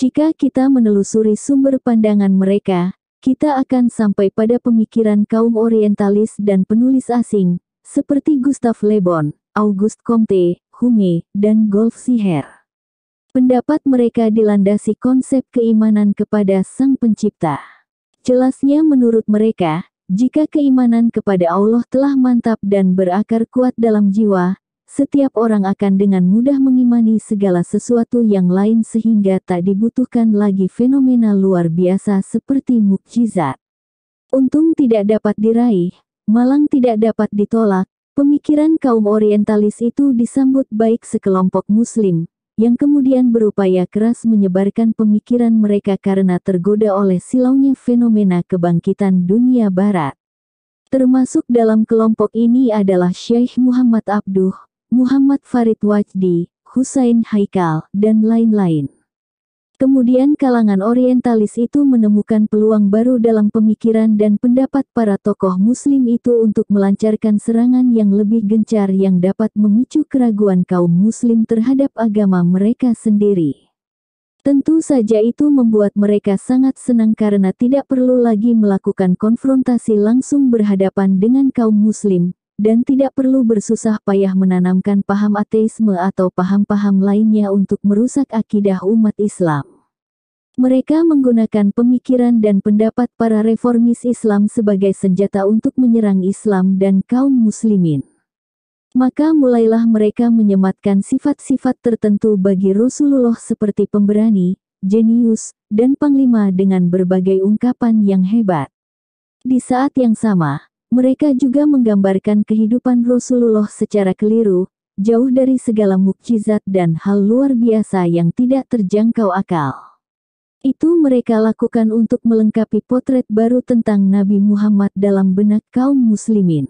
Jika kita menelusuri sumber pandangan mereka, kita akan sampai pada pemikiran kaum orientalis dan penulis asing, seperti Gustav Le Bon, Auguste Comte, Hume, dan Golf Siher. Pendapat mereka dilandasi konsep keimanan kepada Sang Pencipta. Jelasnya menurut mereka, jika keimanan kepada Allah telah mantap dan berakar kuat dalam jiwa, setiap orang akan dengan mudah mengimani segala sesuatu yang lain sehingga tak dibutuhkan lagi fenomena luar biasa seperti mukjizat. Untung tidak dapat diraih, Malang tidak dapat ditolak, pemikiran kaum orientalis itu disambut baik sekelompok muslim, yang kemudian berupaya keras menyebarkan pemikiran mereka karena tergoda oleh silaunya fenomena kebangkitan dunia barat. Termasuk dalam kelompok ini adalah Syekh Muhammad Abduh, Muhammad Farid Wajdi, Husain Haikal, dan lain-lain. Kemudian kalangan orientalis itu menemukan peluang baru dalam pemikiran dan pendapat para tokoh muslim itu untuk melancarkan serangan yang lebih gencar yang dapat memicu keraguan kaum muslim terhadap agama mereka sendiri. Tentu saja itu membuat mereka sangat senang karena tidak perlu lagi melakukan konfrontasi langsung berhadapan dengan kaum muslim, dan tidak perlu bersusah payah menanamkan paham ateisme atau paham-paham lainnya untuk merusak akidah umat Islam. Mereka menggunakan pemikiran dan pendapat para reformis Islam sebagai senjata untuk menyerang Islam dan kaum muslimin. Maka mulailah mereka menyematkan sifat-sifat tertentu bagi Rasulullah seperti pemberani, jenius, dan panglima dengan berbagai ungkapan yang hebat. Di saat yang sama, mereka juga menggambarkan kehidupan Rasulullah secara keliru, jauh dari segala mukjizat dan hal luar biasa yang tidak terjangkau akal. Itu mereka lakukan untuk melengkapi potret baru tentang Nabi Muhammad dalam benak kaum muslimin.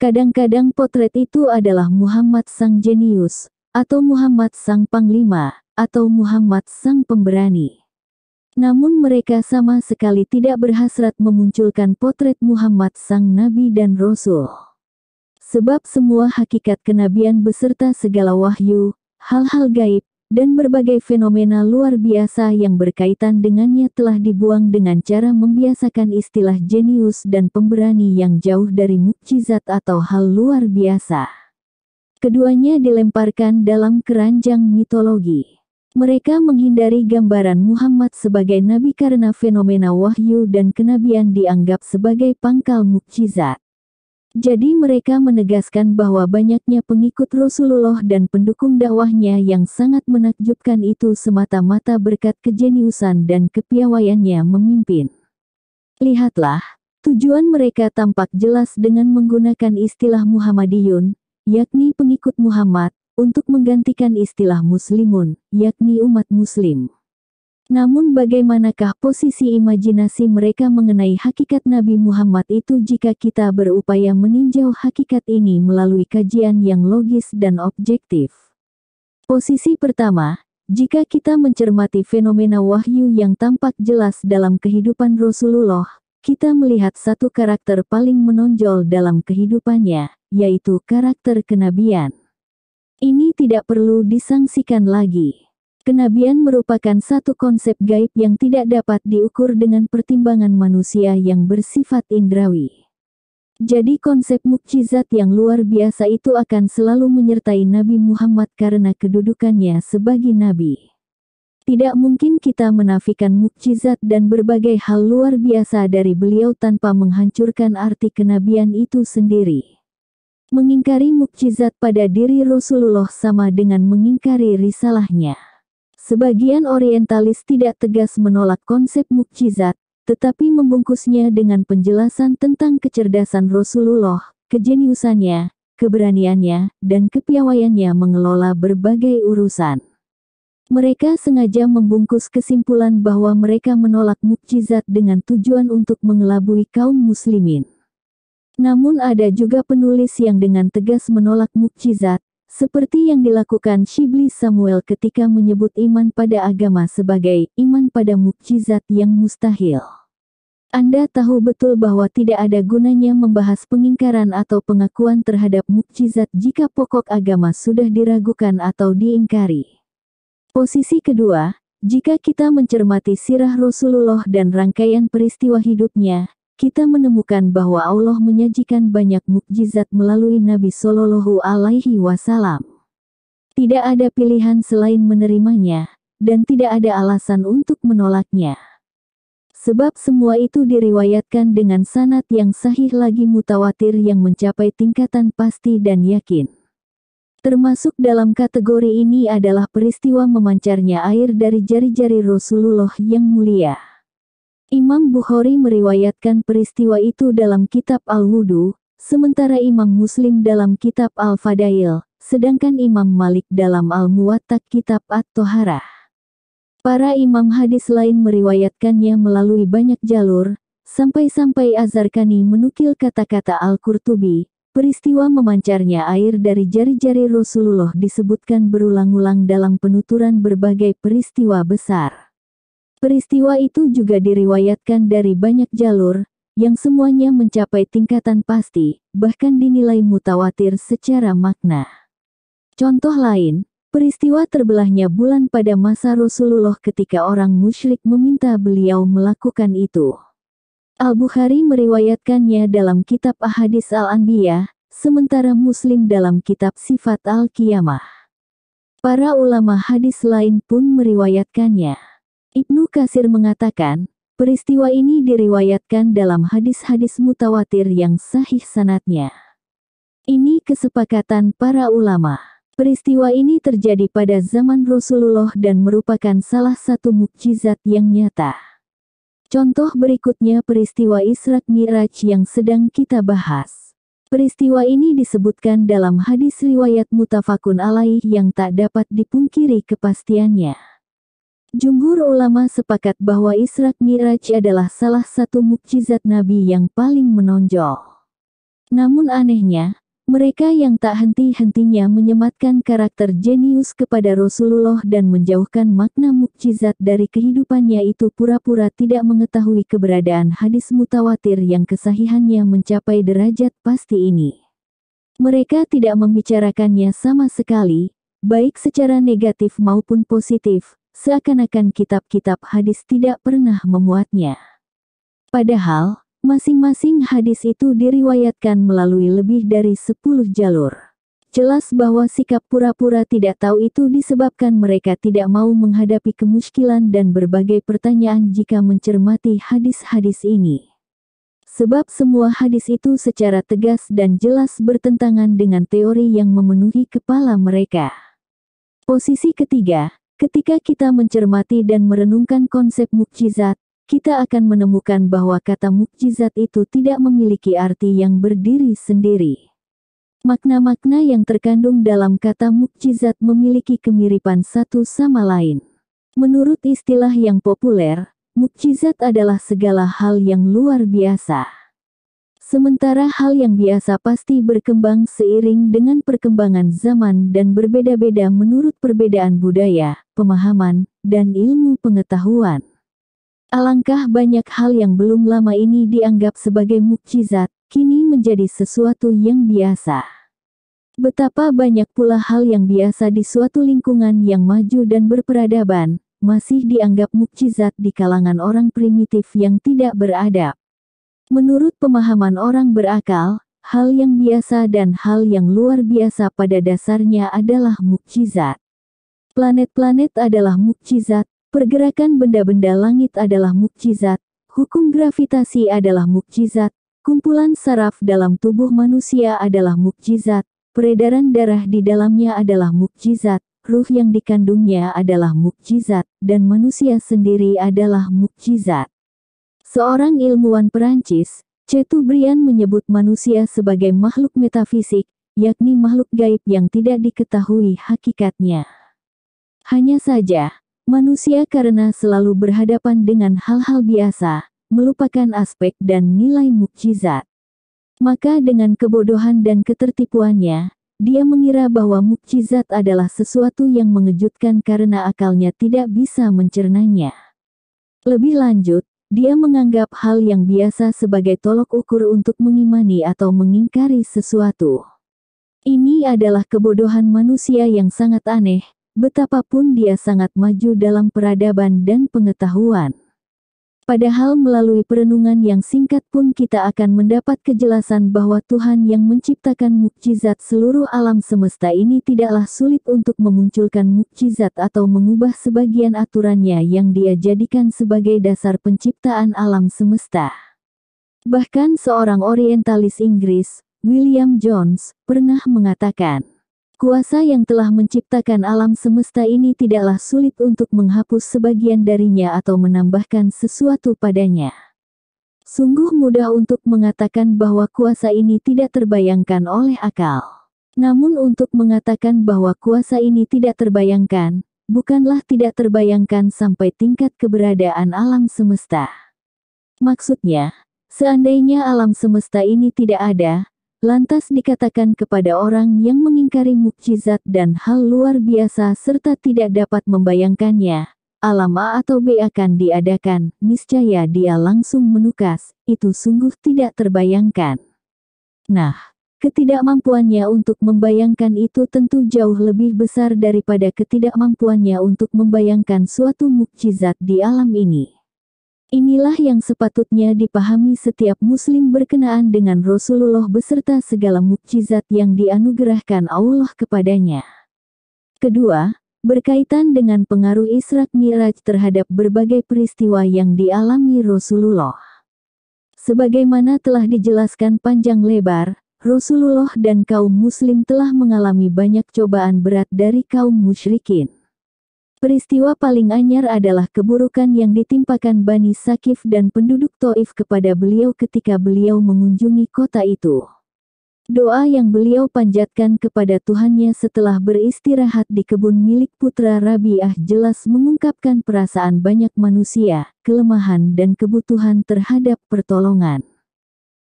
Kadang-kadang potret itu adalah Muhammad sang jenius, atau Muhammad sang panglima, atau Muhammad sang pemberani. Namun mereka sama sekali tidak berhasrat memunculkan potret Muhammad sang Nabi dan Rasul. Sebab semua hakikat kenabian beserta segala wahyu, hal-hal gaib, dan berbagai fenomena luar biasa yang berkaitan dengannya telah dibuang dengan cara membiasakan istilah jenius dan pemberani yang jauh dari mukjizat atau hal luar biasa. Keduanya dilemparkan dalam keranjang mitologi. Mereka menghindari gambaran Muhammad sebagai nabi karena fenomena wahyu dan kenabian dianggap sebagai pangkal mukjizat. Jadi mereka menegaskan bahwa banyaknya pengikut Rasulullah dan pendukung dakwahnya yang sangat menakjubkan itu semata-mata berkat kejeniusan dan kepiawaiannya memimpin. Lihatlah, tujuan mereka tampak jelas dengan menggunakan istilah Muhammadiyun, yakni pengikut Muhammad, untuk menggantikan istilah muslimun, yakni umat muslim. Namun bagaimanakah posisi imajinasi mereka mengenai hakikat Nabi Muhammad itu jika kita berupaya meninjau hakikat ini melalui kajian yang logis dan objektif? Posisi pertama, jika kita mencermati fenomena wahyu yang tampak jelas dalam kehidupan Rasulullah, kita melihat satu karakter paling menonjol dalam kehidupannya, yaitu karakter kenabian. Ini tidak perlu disangsikan lagi. Kenabian merupakan satu konsep gaib yang tidak dapat diukur dengan pertimbangan manusia yang bersifat indrawi. Jadi konsep mukjizat yang luar biasa itu akan selalu menyertai Nabi Muhammad karena kedudukannya sebagai nabi. Tidak mungkin kita menafikan mukjizat dan berbagai hal luar biasa dari beliau tanpa menghancurkan arti kenabian itu sendiri. Mengingkari mukjizat pada diri Rasulullah sama dengan mengingkari risalahnya. Sebagian orientalis tidak tegas menolak konsep mukjizat, tetapi membungkusnya dengan penjelasan tentang kecerdasan Rasulullah, kejeniusannya, keberaniannya, dan kepiawaiannya mengelola berbagai urusan. Mereka sengaja membungkus kesimpulan bahwa mereka menolak mukjizat dengan tujuan untuk mengelabui kaum muslimin. Namun ada juga penulis yang dengan tegas menolak mukjizat, seperti yang dilakukan Shibli Samuel ketika menyebut iman pada agama sebagai iman pada mukjizat yang mustahil. Anda tahu betul bahwa tidak ada gunanya membahas pengingkaran atau pengakuan terhadap mukjizat jika pokok agama sudah diragukan atau diingkari. Posisi kedua, jika kita mencermati sirah Rasulullah dan rangkaian peristiwa hidupnya, kita menemukan bahwa Allah menyajikan banyak mukjizat melalui Nabi Shallallahu Alaihi Wasallam. Tidak ada pilihan selain menerimanya, dan tidak ada alasan untuk menolaknya. Sebab semua itu diriwayatkan dengan sanat yang sahih lagi mutawatir yang mencapai tingkatan pasti dan yakin. Termasuk dalam kategori ini adalah peristiwa memancarnya air dari jari-jari Rasulullah yang mulia. Imam Bukhari meriwayatkan peristiwa itu dalam kitab Al-Wudu, sementara Imam Muslim dalam kitab Al-Fadail, sedangkan Imam Malik dalam al muwattaq kitab At-Toharah. Para imam hadis lain meriwayatkannya melalui banyak jalur, sampai-sampai Azarkani menukil kata-kata Al-Qurtubi, peristiwa memancarnya air dari jari-jari Rasulullah disebutkan berulang-ulang dalam penuturan berbagai peristiwa besar. Peristiwa itu juga diriwayatkan dari banyak jalur, yang semuanya mencapai tingkatan pasti, bahkan dinilai mutawatir secara makna. Contoh lain, peristiwa terbelahnya bulan pada masa Rasulullah ketika orang musyrik meminta beliau melakukan itu. Al-Bukhari meriwayatkannya dalam kitab Ahadis Al-Anbiya, sementara Muslim dalam kitab Sifat Al-Qiyamah. Para ulama hadis lain pun meriwayatkannya. Ibnu Kasir mengatakan, peristiwa ini diriwayatkan dalam hadis-hadis mutawatir yang sahih sanatnya. Ini kesepakatan para ulama. Peristiwa ini terjadi pada zaman Rasulullah dan merupakan salah satu mukjizat yang nyata. Contoh berikutnya peristiwa Isra Miraj yang sedang kita bahas. Peristiwa ini disebutkan dalam hadis riwayat mutafakun alaih yang tak dapat dipungkiri kepastiannya. Jumhur ulama sepakat bahwa Isra Miraj adalah salah satu mukjizat Nabi yang paling menonjol. Namun anehnya, mereka yang tak henti-hentinya menyematkan karakter jenius kepada Rasulullah dan menjauhkan makna mukjizat dari kehidupannya itu pura-pura tidak mengetahui keberadaan hadis mutawatir yang kesahihannya mencapai derajat pasti ini. Mereka tidak membicarakannya sama sekali, baik secara negatif maupun positif, seakan-akan kitab-kitab hadis tidak pernah memuatnya. Padahal, masing-masing hadis itu diriwayatkan melalui lebih dari sepuluh jalur. Jelas bahwa sikap pura-pura tidak tahu itu disebabkan mereka tidak mau menghadapi kemuskilan dan berbagai pertanyaan jika mencermati hadis-hadis ini. Sebab semua hadis itu secara tegas dan jelas bertentangan dengan teori yang memenuhi kepala mereka. Posisi ketiga, Ketika kita mencermati dan merenungkan konsep mukjizat, kita akan menemukan bahwa kata mukjizat itu tidak memiliki arti yang berdiri sendiri. Makna-makna yang terkandung dalam kata mukjizat memiliki kemiripan satu sama lain. Menurut istilah yang populer, mukjizat adalah segala hal yang luar biasa. Sementara hal yang biasa pasti berkembang seiring dengan perkembangan zaman dan berbeda-beda menurut perbedaan budaya, pemahaman, dan ilmu pengetahuan. Alangkah banyak hal yang belum lama ini dianggap sebagai mukjizat, kini menjadi sesuatu yang biasa. Betapa banyak pula hal yang biasa di suatu lingkungan yang maju dan berperadaban, masih dianggap mukjizat di kalangan orang primitif yang tidak beradab. Menurut pemahaman orang berakal, hal yang biasa dan hal yang luar biasa pada dasarnya adalah mukjizat. Planet-planet adalah mukjizat, pergerakan benda-benda langit adalah mukjizat, hukum gravitasi adalah mukjizat, kumpulan saraf dalam tubuh manusia adalah mukjizat, peredaran darah di dalamnya adalah mukjizat, ruh yang dikandungnya adalah mukjizat, dan manusia sendiri adalah mukjizat. Seorang ilmuwan Perancis, Chateaubriand menyebut manusia sebagai makhluk metafisik, yakni makhluk gaib yang tidak diketahui hakikatnya. Hanya saja, manusia karena selalu berhadapan dengan hal-hal biasa, melupakan aspek dan nilai mukjizat. Maka dengan kebodohan dan ketertipuannya, dia mengira bahwa mukjizat adalah sesuatu yang mengejutkan karena akalnya tidak bisa mencernanya. Lebih lanjut, dia menganggap hal yang biasa sebagai tolok ukur untuk mengimani atau mengingkari sesuatu. Ini adalah kebodohan manusia yang sangat aneh, betapapun dia sangat maju dalam peradaban dan pengetahuan. Padahal melalui perenungan yang singkat pun kita akan mendapat kejelasan bahwa Tuhan yang menciptakan mukjizat seluruh alam semesta ini tidaklah sulit untuk memunculkan mukjizat atau mengubah sebagian aturannya yang dia jadikan sebagai dasar penciptaan alam semesta. Bahkan seorang orientalis Inggris, William Jones, pernah mengatakan, Kuasa yang telah menciptakan alam semesta ini tidaklah sulit untuk menghapus sebagian darinya atau menambahkan sesuatu padanya. Sungguh mudah untuk mengatakan bahwa kuasa ini tidak terbayangkan oleh akal. Namun untuk mengatakan bahwa kuasa ini tidak terbayangkan, bukanlah tidak terbayangkan sampai tingkat keberadaan alam semesta. Maksudnya, seandainya alam semesta ini tidak ada, lantas dikatakan kepada orang yang mengingkari mukjizat dan hal luar biasa serta tidak dapat membayangkannya, alam A atau B akan diadakan, niscaya dia langsung menukas, itu sungguh tidak terbayangkan. Nah, ketidakmampuannya untuk membayangkan itu tentu jauh lebih besar daripada ketidakmampuannya untuk membayangkan suatu mukjizat di alam ini. Inilah yang sepatutnya dipahami setiap muslim berkenaan dengan Rasulullah beserta segala mukjizat yang dianugerahkan Allah kepadanya. Kedua, berkaitan dengan pengaruh Isra' Miraj terhadap berbagai peristiwa yang dialami Rasulullah. Sebagaimana telah dijelaskan panjang lebar, Rasulullah dan kaum muslim telah mengalami banyak cobaan berat dari kaum musyrikin. Peristiwa paling anyar adalah keburukan yang ditimpakan Bani Sakif dan penduduk Taif kepada beliau ketika beliau mengunjungi kota itu. Doa yang beliau panjatkan kepada Tuhannya setelah beristirahat di kebun milik putra Rabi'ah jelas mengungkapkan perasaan banyak manusia, kelemahan dan kebutuhan terhadap pertolongan.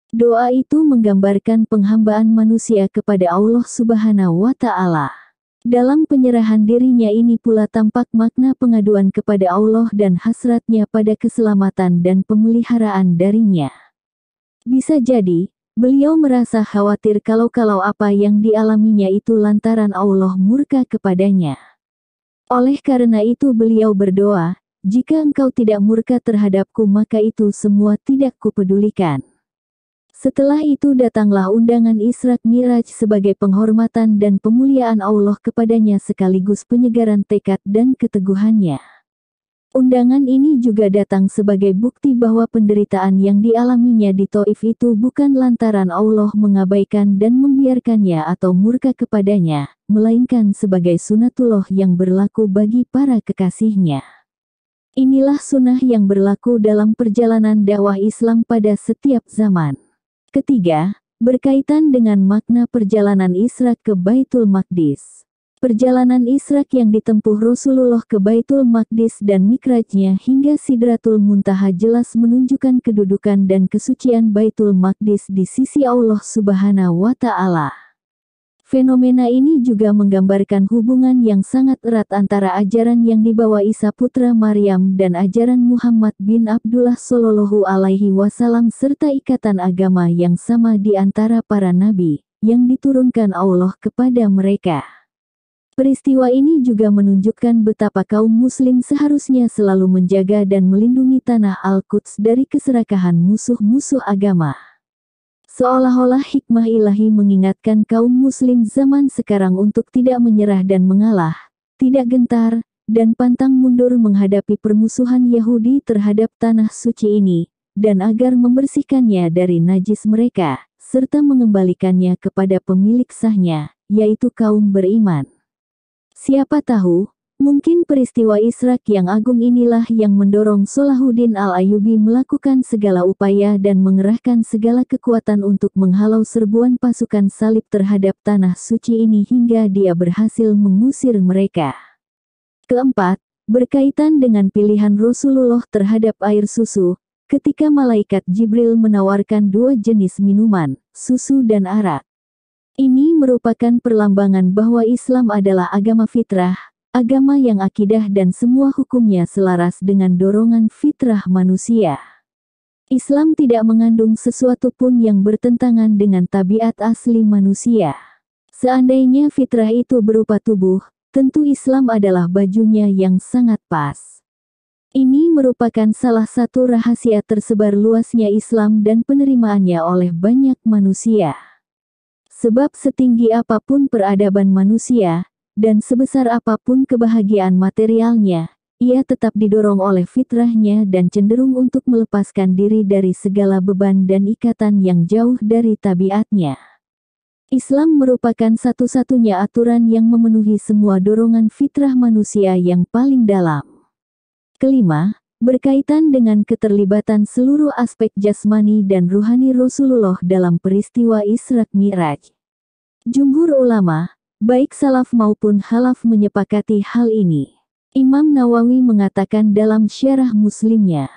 Doa itu menggambarkan penghambaan manusia kepada Allah Subhanahu wa Ta'ala. Dalam penyerahan dirinya ini pula tampak makna pengaduan kepada Allah dan hasratnya pada keselamatan dan pemeliharaan darinya. Bisa jadi, beliau merasa khawatir kalau-kalau apa yang dialaminya itu lantaran Allah murka kepadanya. Oleh karena itu beliau berdoa, jika engkau tidak murka terhadapku maka itu semua tidak kupedulikan. Setelah itu datanglah undangan Israt Miraj sebagai penghormatan dan pemuliaan Allah kepadanya sekaligus penyegaran tekad dan keteguhannya. Undangan ini juga datang sebagai bukti bahwa penderitaan yang dialaminya di Taif itu bukan lantaran Allah mengabaikan dan membiarkannya atau murka kepadanya, melainkan sebagai sunatullah yang berlaku bagi para kekasihnya. Inilah sunnah yang berlaku dalam perjalanan dakwah Islam pada setiap zaman. Ketiga, berkaitan dengan makna perjalanan Isra ke Baitul Maqdis. Perjalanan Isra yang ditempuh Rasulullah ke Baitul Maqdis dan Mikrajnya hingga Sidratul Muntaha jelas menunjukkan kedudukan dan kesucian Baitul Maqdis di sisi Allah Subhanahu wa taala. Fenomena ini juga menggambarkan hubungan yang sangat erat antara ajaran yang dibawa Isa putra Maryam dan ajaran Muhammad bin Abdullah Shallallahu alaihi wasallam serta ikatan agama yang sama di antara para nabi yang diturunkan Allah kepada mereka. Peristiwa ini juga menunjukkan betapa kaum muslim seharusnya selalu menjaga dan melindungi tanah Al-Quds dari keserakahan musuh-musuh agama. Seolah-olah hikmah ilahi mengingatkan kaum muslim zaman sekarang untuk tidak menyerah dan mengalah, tidak gentar, dan pantang mundur menghadapi permusuhan Yahudi terhadap tanah suci ini, dan agar membersihkannya dari najis mereka, serta mengembalikannya kepada pemilik sahnya, yaitu kaum beriman. Siapa tahu, Mungkin peristiwa Israq yang agung inilah yang mendorong Salahuddin Al-Ayubi melakukan segala upaya dan mengerahkan segala kekuatan untuk menghalau serbuan pasukan salib terhadap tanah suci ini hingga dia berhasil mengusir mereka. Keempat, berkaitan dengan pilihan Rasulullah terhadap air susu, ketika malaikat Jibril menawarkan dua jenis minuman, susu dan arak. Ini merupakan perlambangan bahwa Islam adalah agama fitrah, agama yang akidah dan semua hukumnya selaras dengan dorongan fitrah manusia. Islam tidak mengandung sesuatu pun yang bertentangan dengan tabiat asli manusia. Seandainya fitrah itu berupa tubuh, tentu Islam adalah bajunya yang sangat pas. Ini merupakan salah satu rahasia tersebar luasnya Islam dan penerimaannya oleh banyak manusia. Sebab setinggi apapun peradaban manusia, dan sebesar apapun kebahagiaan materialnya, ia tetap didorong oleh fitrahnya dan cenderung untuk melepaskan diri dari segala beban dan ikatan yang jauh dari tabiatnya. Islam merupakan satu-satunya aturan yang memenuhi semua dorongan fitrah manusia yang paling dalam. Kelima, berkaitan dengan keterlibatan seluruh aspek jasmani dan ruhani Rasulullah dalam peristiwa Isra Miraj. Jumhur ulama, Baik salaf maupun halaf menyepakati hal ini. Imam Nawawi mengatakan dalam syarah muslimnya,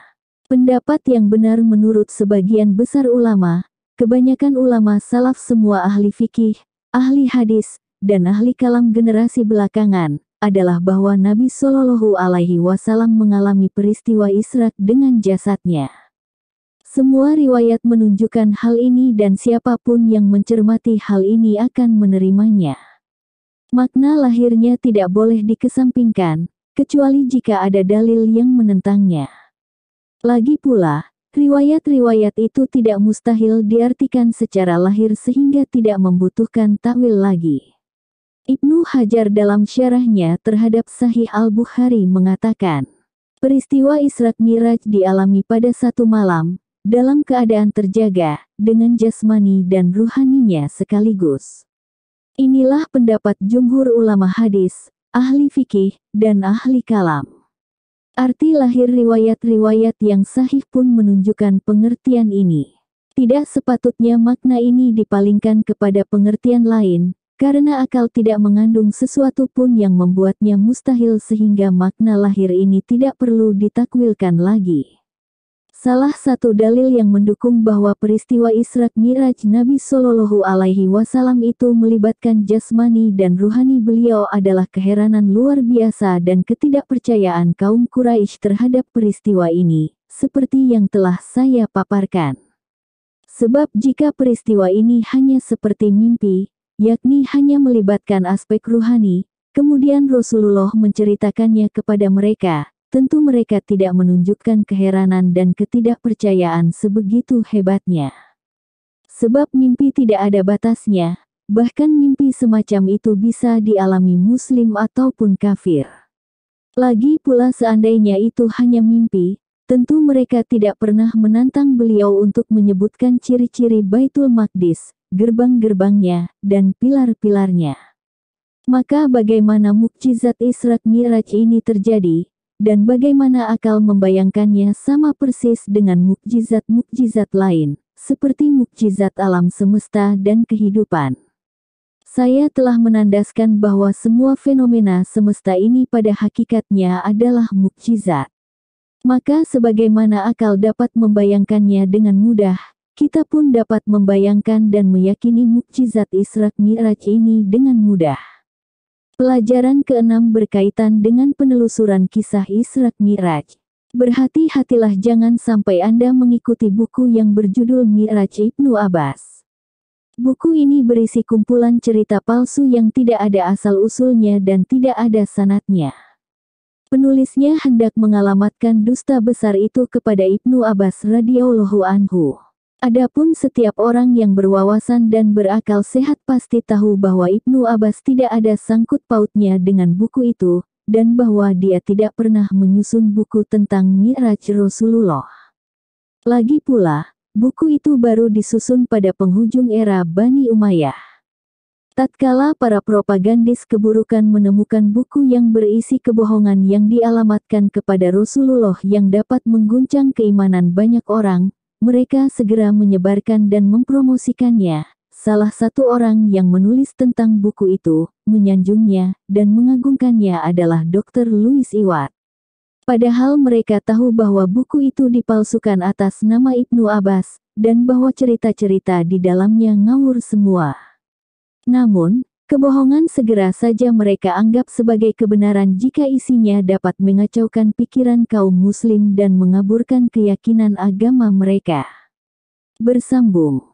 pendapat yang benar menurut sebagian besar ulama, kebanyakan ulama salaf semua ahli fikih, ahli hadis, dan ahli kalam generasi belakangan, adalah bahwa Nabi Shallallahu Alaihi Wasallam mengalami peristiwa Isra dengan jasadnya. Semua riwayat menunjukkan hal ini dan siapapun yang mencermati hal ini akan menerimanya. Makna lahirnya tidak boleh dikesampingkan, kecuali jika ada dalil yang menentangnya. Lagi pula, riwayat-riwayat itu tidak mustahil diartikan secara lahir sehingga tidak membutuhkan takwil lagi. Ibnu Hajar dalam syarahnya terhadap Sahih Al-Bukhari mengatakan, peristiwa Israq Miraj dialami pada satu malam, dalam keadaan terjaga, dengan jasmani dan ruhaninya sekaligus. Inilah pendapat jumhur ulama hadis, ahli fikih, dan ahli kalam. Arti lahir riwayat-riwayat yang sahih pun menunjukkan pengertian ini. Tidak sepatutnya makna ini dipalingkan kepada pengertian lain, karena akal tidak mengandung sesuatu pun yang membuatnya mustahil sehingga makna lahir ini tidak perlu ditakwilkan lagi. Salah satu dalil yang mendukung bahwa peristiwa Isra Miraj Nabi Shallallahu Alaihi Wasallam itu melibatkan jasmani dan ruhani beliau adalah keheranan luar biasa dan ketidakpercayaan kaum Quraisy terhadap peristiwa ini, seperti yang telah saya paparkan. Sebab jika peristiwa ini hanya seperti mimpi, yakni hanya melibatkan aspek ruhani, kemudian Rasulullah menceritakannya kepada mereka, Tentu mereka tidak menunjukkan keheranan dan ketidakpercayaan sebegitu hebatnya. Sebab mimpi tidak ada batasnya, bahkan mimpi semacam itu bisa dialami muslim ataupun kafir. Lagi pula seandainya itu hanya mimpi, tentu mereka tidak pernah menantang beliau untuk menyebutkan ciri-ciri Baitul Maqdis, gerbang-gerbangnya, dan pilar-pilarnya. Maka bagaimana mukjizat Isra Miraj ini terjadi, dan bagaimana akal membayangkannya sama persis dengan mukjizat-mukjizat lain, seperti mukjizat alam semesta dan kehidupan. Saya telah menandaskan bahwa semua fenomena semesta ini pada hakikatnya adalah mukjizat. Maka sebagaimana akal dapat membayangkannya dengan mudah, kita pun dapat membayangkan dan meyakini mukjizat Isra Miraj ini dengan mudah. Pelajaran keenam berkaitan dengan penelusuran kisah Isra Miraj. Berhati-hatilah jangan sampai Anda mengikuti buku yang berjudul Miraj Ibnu Abbas. Buku ini berisi kumpulan cerita palsu yang tidak ada asal-usulnya dan tidak ada sanatnya. Penulisnya hendak mengalamatkan dusta besar itu kepada Ibnu Abbas radhiyallahu anhu. Adapun setiap orang yang berwawasan dan berakal sehat pasti tahu bahwa Ibnu Abbas tidak ada sangkut pautnya dengan buku itu, dan bahwa dia tidak pernah menyusun buku tentang Mi'raj Rasulullah. Lagi pula, buku itu baru disusun pada penghujung era Bani Umayyah. Tatkala para propagandis keburukan menemukan buku yang berisi kebohongan yang dialamatkan kepada Rasulullah yang dapat mengguncang keimanan banyak orang, mereka segera menyebarkan dan mempromosikannya. Salah satu orang yang menulis tentang buku itu, menyanjungnya, dan mengagungkannya adalah Dr. Louis Iwat. Padahal mereka tahu bahwa buku itu dipalsukan atas nama Ibnu Abbas, dan bahwa cerita-cerita di dalamnya ngawur semua. Namun, Kebohongan segera saja mereka anggap sebagai kebenaran jika isinya dapat mengacaukan pikiran kaum muslim dan mengaburkan keyakinan agama mereka. Bersambung